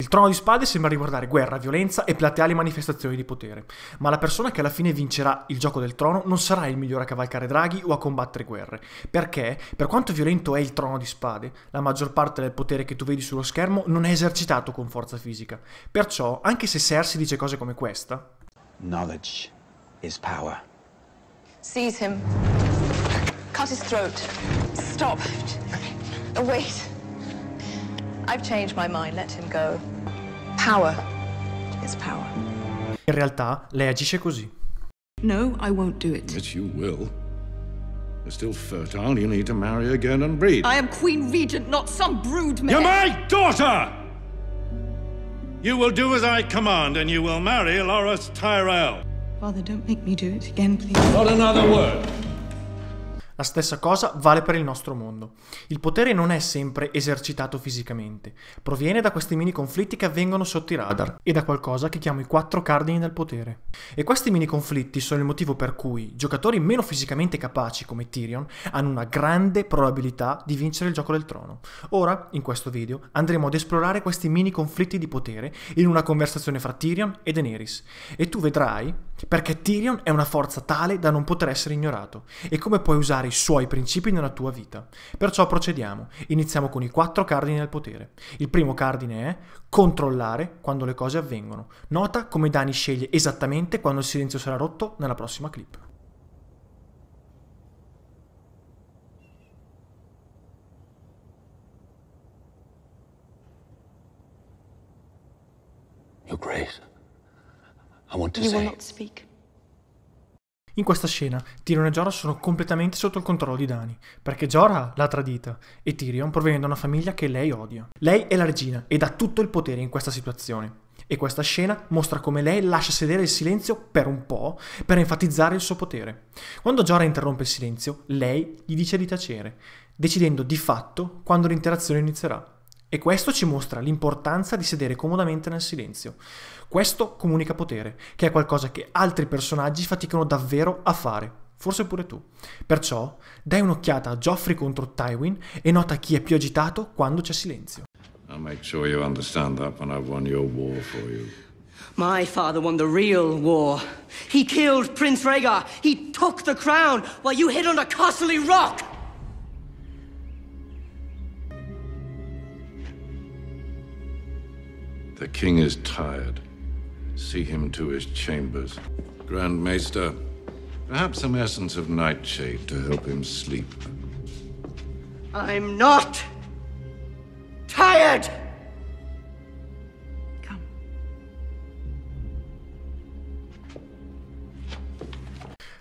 Il trono di spade sembra riguardare guerra, violenza e plateali manifestazioni di potere, ma la persona che alla fine vincerà il gioco del trono non sarà il migliore a cavalcare draghi o a combattere guerre, perché, per quanto violento è il trono di spade, la maggior parte del potere che tu vedi sullo schermo non è esercitato con forza fisica. Perciò, anche se Cersei dice cose come questa... Knowledge is power. Seize him. Cut his throat. Stop. Wait. I've changed my mind, let him go. Power is power. In realtà, lei agisce così. No, I won't do it. Yes, you will. You're still fertile. You need to marry again and breed. I am Queen Regent, not some brood mare. You're my daughter! You will do as I command, and you will marry Loras Tyrell. Father, don't make me do it again, please. Not another word. La stessa cosa vale per il nostro mondo. Il potere non è sempre esercitato fisicamente, proviene da questi mini conflitti che avvengono sotto i radar e da qualcosa che chiamo i quattro cardini del potere. E questi mini conflitti sono il motivo per cui giocatori meno fisicamente capaci come Tyrion hanno una grande probabilità di vincere il gioco del trono. Ora, in questo video, andremo ad esplorare questi mini conflitti di potere in una conversazione fra Tyrion e Daenerys e tu vedrai perché Tyrion è una forza tale da non poter essere ignorato, e come puoi usare i suoi principi nella tua vita. Perciò procediamo, iniziamo con i quattro cardini del potere. Il primo cardine è controllare quando le cose avvengono. Nota come Dani sceglie esattamente quando il silenzio sarà rotto nella prossima clip. Your Grace. I want to you say. will not speak. In questa scena, Tyrion e Jorah sono completamente sotto il controllo di Dani, perché Jorah l'ha tradita e Tyrion proviene da una famiglia che lei odia. Lei è la regina ed ha tutto il potere in questa situazione. E questa scena mostra come lei lascia sedere il silenzio per un po', per enfatizzare il suo potere. Quando Jorah interrompe il silenzio, lei gli dice di tacere, decidendo di fatto quando l'interazione inizierà. E questo ci mostra l'importanza di sedere comodamente nel silenzio. Questo comunica potere, che è qualcosa che altri personaggi faticano davvero a fare, forse pure tu. Perciò dai un'occhiata a Joffrey contro Tywin e nota chi è più agitato quando c'è silenzio. I'll make sure you understand that when I've won your war for you. My father won the real war. He killed Prince Rhaegar. He took the crown while you hid on a costly rock. The king is tired. See him to his chambers. Grand Maester, perhaps some essence of nightshade to help him sleep. I'm not tired! Come.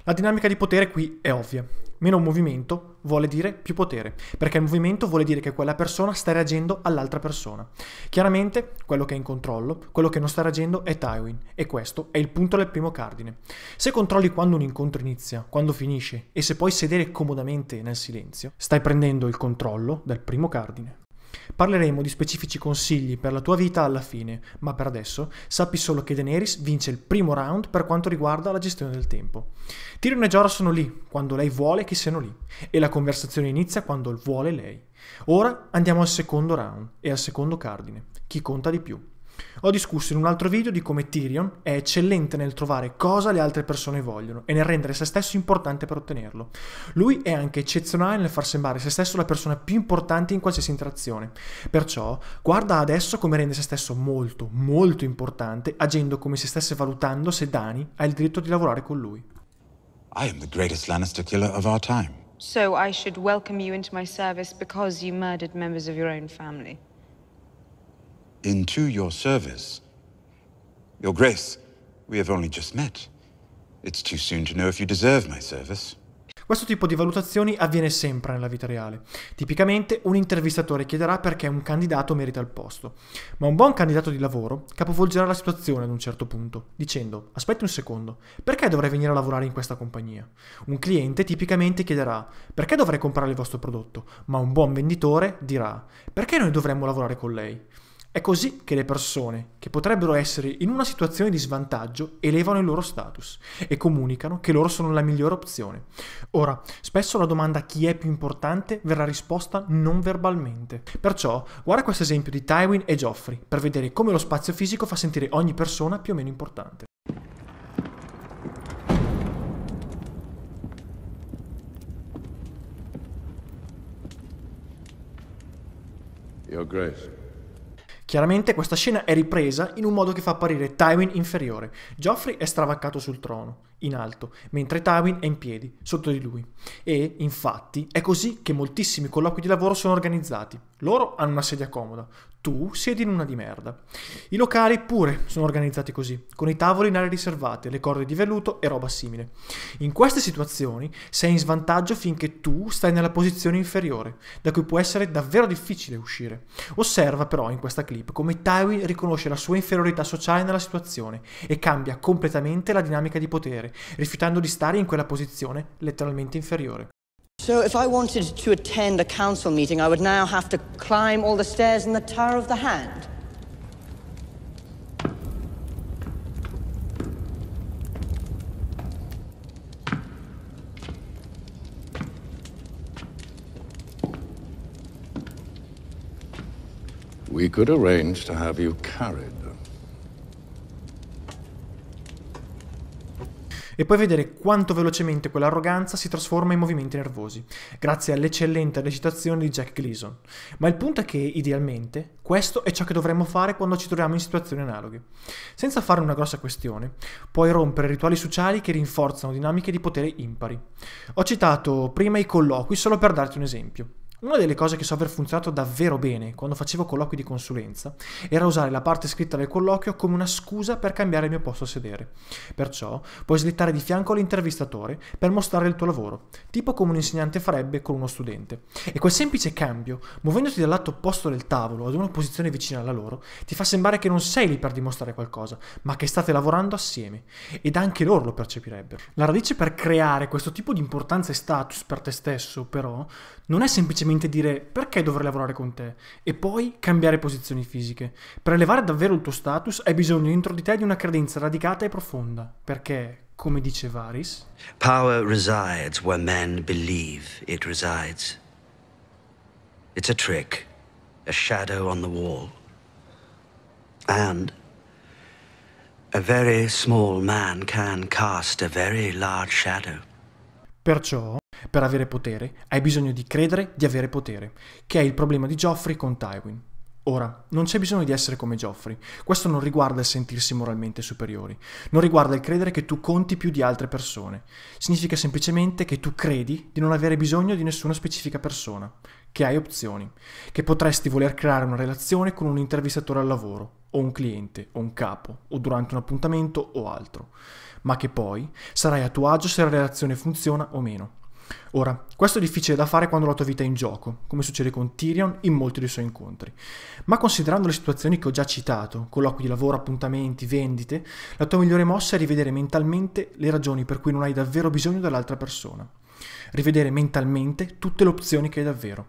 La dinamica di potere qui è ovvia. Meno movimento vuole dire più potere, perché il movimento vuole dire che quella persona sta reagendo all'altra persona. Chiaramente quello che è in controllo, quello che non sta reagendo è Tywin e questo è il punto del primo cardine. Se controlli quando un incontro inizia, quando finisce e se puoi sedere comodamente nel silenzio, stai prendendo il controllo del primo cardine. Parleremo di specifici consigli per la tua vita alla fine, ma per adesso sappi solo che Daenerys vince il primo round per quanto riguarda la gestione del tempo. Tyrion e Jorah sono lì, quando lei vuole che siano lì, e la conversazione inizia quando vuole lei. Ora andiamo al secondo round e al secondo cardine, chi conta di più. Ho discusso in un altro video di come Tyrion è eccellente nel trovare cosa le altre persone vogliono e nel rendere se stesso importante per ottenerlo. Lui è anche eccezionale nel far sembrare se stesso la persona più importante in qualsiasi interazione. Perciò guarda adesso come rende se stesso molto, molto importante, agendo come se stesse valutando se Dani ha il diritto di lavorare con lui. I am the greatest Lannister killer of our time. So I should welcome you into my service because you murdered members of your own family into your service. Your Grace, we have only just met. It's too soon to know if you deserve my service. Questo tipo di valutazioni avviene sempre nella vita reale. Tipicamente un intervistatore chiederà perché un candidato merita il posto, ma un buon candidato di lavoro capovolgerà la situazione ad un certo punto, dicendo aspetti un secondo, perché dovrei venire a lavorare in questa compagnia? Un cliente tipicamente chiederà perché dovrei comprare il vostro prodotto, ma un buon venditore dirà perché noi dovremmo lavorare con lei? È così che le persone che potrebbero essere in una situazione di svantaggio elevano il loro status e comunicano che loro sono la migliore opzione. Ora, spesso la domanda chi è più importante verrà risposta non verbalmente. Perciò, guarda questo esempio di Tywin e Joffrey per vedere come lo spazio fisico fa sentire ogni persona più o meno importante. Your Grace. Chiaramente questa scena è ripresa in un modo che fa apparire Tywin inferiore. Geoffrey è stravaccato sul trono in alto, mentre Tywin è in piedi, sotto di lui. E, infatti, è così che moltissimi colloqui di lavoro sono organizzati. Loro hanno una sedia comoda, tu siedi in una di merda. I locali pure sono organizzati così, con i tavoli in aree riservate, le corde di velluto e roba simile. In queste situazioni sei in svantaggio finché tu stai nella posizione inferiore, da cui può essere davvero difficile uscire. Osserva però in questa clip come Tywin riconosce la sua inferiorità sociale nella situazione e cambia completamente la dinamica di potere genere, rifiutando di stare in quella posizione letteralmente inferiore. So if I wanted to attend a council meeting, I would now have to climb all the stairs in the Tower of the Hand. We could arrange to have you carried. e poi vedere quanto velocemente quell'arroganza si trasforma in movimenti nervosi, grazie all'eccellente recitazione di Jack Gleason. Ma il punto è che, idealmente, questo è ciò che dovremmo fare quando ci troviamo in situazioni analoghe. Senza fare una grossa questione, puoi rompere rituali sociali che rinforzano dinamiche di potere impari. Ho citato prima i colloqui solo per darti un esempio. Una delle cose che so aver funzionato davvero bene quando facevo colloqui di consulenza era usare la parte scritta del colloquio come una scusa per cambiare il mio posto a sedere. Perciò puoi slittare di fianco all'intervistatore per mostrare il tuo lavoro, tipo come un insegnante farebbe con uno studente. E quel semplice cambio, muovendoti dal lato opposto del tavolo ad una posizione vicina alla loro, ti fa sembrare che non sei lì per dimostrare qualcosa, ma che state lavorando assieme. Ed anche loro lo percepirebbero. La radice per creare questo tipo di importanza e status per te stesso, però, non è semplicemente semplicemente dire perché dovrei lavorare con te e poi cambiare posizioni fisiche. Per elevare davvero il tuo status hai bisogno dentro di te di una credenza radicata e profonda, perché, come dice Varis, Power resides where men believe it resides. It's a trick, a shadow on the wall. And a very small man can cast a very large shadow. Perciò per avere potere hai bisogno di credere di avere potere, che è il problema di Geoffrey con Tywin. Ora, non c'è bisogno di essere come Geoffrey. Questo non riguarda il sentirsi moralmente superiori, non riguarda il credere che tu conti più di altre persone. Significa semplicemente che tu credi di non avere bisogno di nessuna specifica persona, che hai opzioni, che potresti voler creare una relazione con un intervistatore al lavoro, o un cliente, o un capo, o durante un appuntamento o altro, ma che poi sarai a tuo agio se la relazione funziona o meno. Ora, questo è difficile da fare quando la tua vita è in gioco, come succede con Tyrion in molti dei suoi incontri. Ma considerando le situazioni che ho già citato, colloqui di lavoro, appuntamenti, vendite, la tua migliore mossa è rivedere mentalmente le ragioni per cui non hai davvero bisogno dell'altra persona. Rivedere mentalmente tutte le opzioni che hai davvero.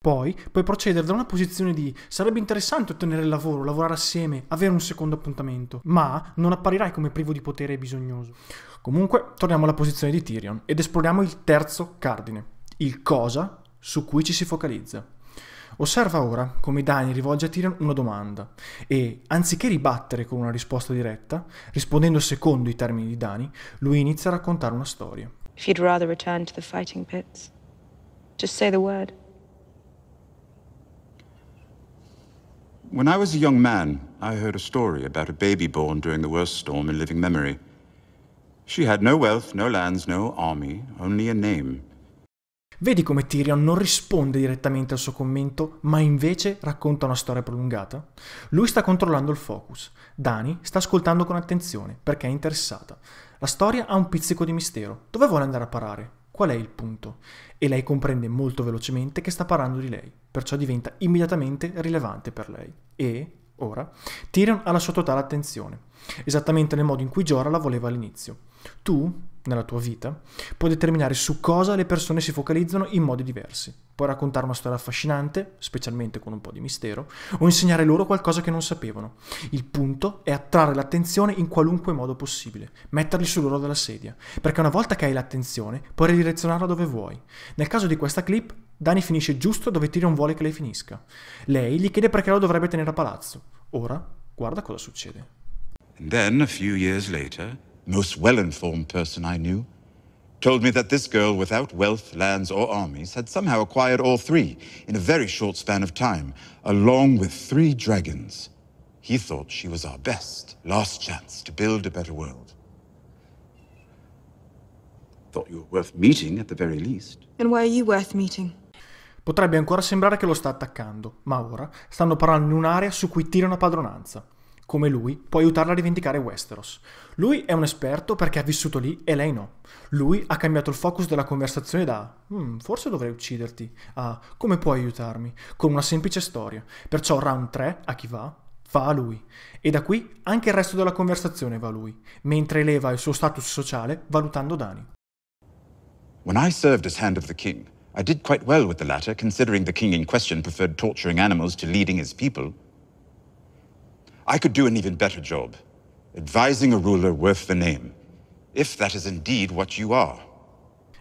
Poi puoi procedere da una posizione di sarebbe interessante ottenere il lavoro, lavorare assieme, avere un secondo appuntamento, ma non apparirai come privo di potere e bisognoso. Comunque, torniamo alla posizione di Tyrion ed esploriamo il terzo cardine, il cosa su cui ci si focalizza. Osserva ora come Dani rivolge a Tyrion una domanda e, anziché ribattere con una risposta diretta, rispondendo secondo i termini di Dani, lui inizia a raccontare una storia. If you'd rather return to the fighting pits, just say the word. When I was a young man, I heard a story about a baby born during the worst storm in living memory. She had no wealth, no lands, no army, only a name. Vedi come Tyrion non risponde direttamente al suo commento, ma invece racconta una storia prolungata? Lui sta controllando il focus. Dani sta ascoltando con attenzione, perché è interessata. La storia ha un pizzico di mistero. Dove vuole andare a parare? Qual è il punto? E lei comprende molto velocemente che sta parlando di lei, perciò diventa immediatamente rilevante per lei. E, ora, Tyrion ha la sua totale attenzione, esattamente nel modo in cui Jorah la voleva all'inizio. Tu, nella tua vita, puoi determinare su cosa le persone si focalizzano in modi diversi. Puoi raccontare una storia affascinante, specialmente con un po' di mistero, o insegnare loro qualcosa che non sapevano. Il punto è attrarre l'attenzione in qualunque modo possibile, metterli sull'oro della sedia, perché una volta che hai l'attenzione puoi ridirezionarla dove vuoi. Nel caso di questa clip, Dani finisce giusto dove Tyrion vuole che lei finisca. Lei gli chiede perché lo dovrebbe tenere a palazzo. Ora, guarda cosa succede. And then, a few years later... most well informed person I knew, told me that this girl without wealth, lands, or armies had somehow acquired all three in a very short span of time, along with three dragons. He thought she was our best, last chance to build a better world. Thought you were worth meeting at the very least. And why are you worth meeting? Potrebbe ancora sembrare che lo sta attaccando, ma ora stanno parlando in un'area su cui tira una padronanza. come lui, può aiutarla a rivendicare Westeros. Lui è un esperto perché ha vissuto lì e lei no. Lui ha cambiato il focus della conversazione da hmm, forse dovrei ucciderti a come puoi aiutarmi con una semplice storia. Perciò round 3 a chi va Va a lui e da qui anche il resto della conversazione va a lui, mentre eleva il suo status sociale valutando Dani. When I served as hand of the king, I did quite well with the latter considering the king in question preferred torturing animals to leading his people. I could do an even better job, advising a ruler worth the name, if that is indeed what you are.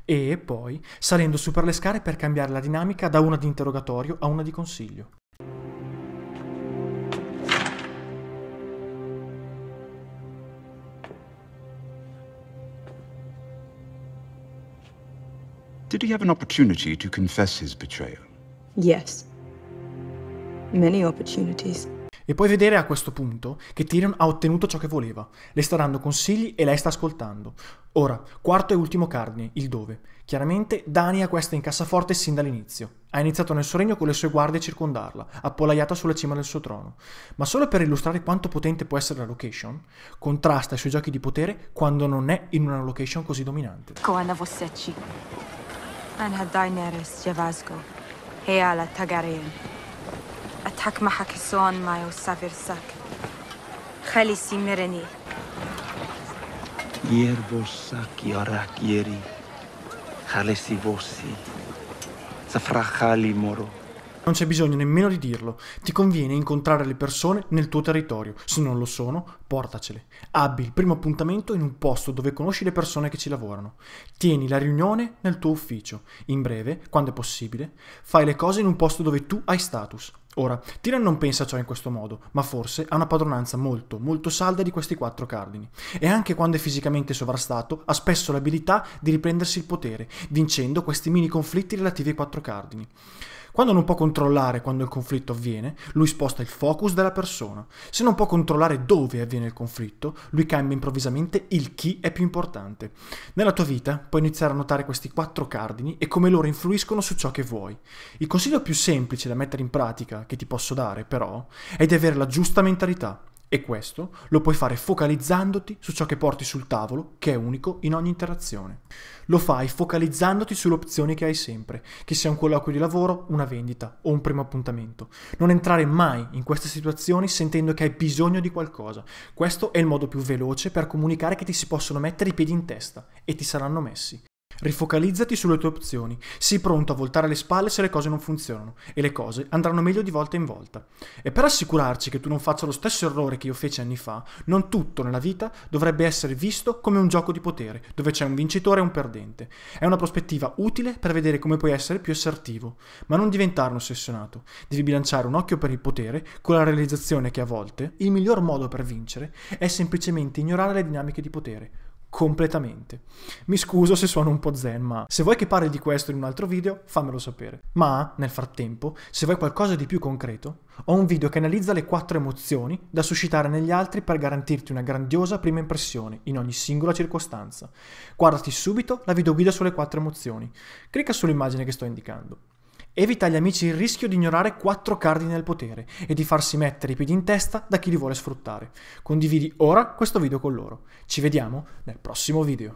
E poi salendo su per le scale per cambiare la dinamica da una di interrogatorio a una di consiglio. Did he have an opportunity to confess his betrayal? Yes. Many opportunities. E puoi vedere a questo punto che Tyrion ha ottenuto ciò che voleva. Le sta dando consigli e lei sta ascoltando. Ora, quarto e ultimo cardine, il dove. Chiaramente Dani ha questa in cassaforte sin dall'inizio. Ha iniziato nel suo regno con le sue guardie a circondarla, appollaiata sulla cima del suo trono. Ma solo per illustrare quanto potente può essere la location, contrasta i suoi giochi di potere quando non è in una location così dominante. Coana Vossecci. Anha Daenerys Javasco. alla Targaryen. Tak mahaki son maio savirsak. Khalisi mereni. Ier vorsak yarak yeri. Khalisi vossi. Zafrachali moro. Non c'è bisogno nemmeno di dirlo. Ti conviene incontrare le persone nel tuo territorio. Se non lo sono, portacele. Abbi il primo appuntamento in un posto dove conosci le persone che ci lavorano. Tieni la riunione nel tuo ufficio. In breve, quando è possibile, fai le cose in un posto dove tu hai status. Ora, Tyrion non pensa a ciò in questo modo, ma forse ha una padronanza molto, molto salda di questi quattro cardini, e anche quando è fisicamente sovrastato, ha spesso l'abilità di riprendersi il potere, vincendo questi mini conflitti relativi ai quattro cardini. Quando non può controllare quando il conflitto avviene, lui sposta il focus della persona. Se non può controllare dove avviene il conflitto, lui cambia improvvisamente il chi è più importante. Nella tua vita puoi iniziare a notare questi quattro cardini e come loro influiscono su ciò che vuoi. Il consiglio più semplice da mettere in pratica che ti posso dare, però, è di avere la giusta mentalità. E questo lo puoi fare focalizzandoti su ciò che porti sul tavolo, che è unico in ogni interazione. Lo fai focalizzandoti sulle opzioni che hai sempre, che sia un colloquio di lavoro, una vendita o un primo appuntamento. Non entrare mai in queste situazioni sentendo che hai bisogno di qualcosa. Questo è il modo più veloce per comunicare che ti si possono mettere i piedi in testa e ti saranno messi. Rifocalizzati sulle tue opzioni. Sii pronto a voltare le spalle se le cose non funzionano e le cose andranno meglio di volta in volta. E per assicurarci che tu non faccia lo stesso errore che io feci anni fa, non tutto nella vita dovrebbe essere visto come un gioco di potere, dove c'è un vincitore e un perdente. È una prospettiva utile per vedere come puoi essere più assertivo, ma non diventare un ossessionato. Devi bilanciare un occhio per il potere con la realizzazione che a volte il miglior modo per vincere è semplicemente ignorare le dinamiche di potere completamente. Mi scuso se suono un po' zen, ma se vuoi che parli di questo in un altro video, fammelo sapere. Ma, nel frattempo, se vuoi qualcosa di più concreto, ho un video che analizza le quattro emozioni da suscitare negli altri per garantirti una grandiosa prima impressione in ogni singola circostanza. Guardati subito la videoguida sulle quattro emozioni. Clicca sull'immagine che sto indicando. Evita agli amici il rischio di ignorare quattro cardini del potere e di farsi mettere i piedi in testa da chi li vuole sfruttare. Condividi ora questo video con loro. Ci vediamo nel prossimo video.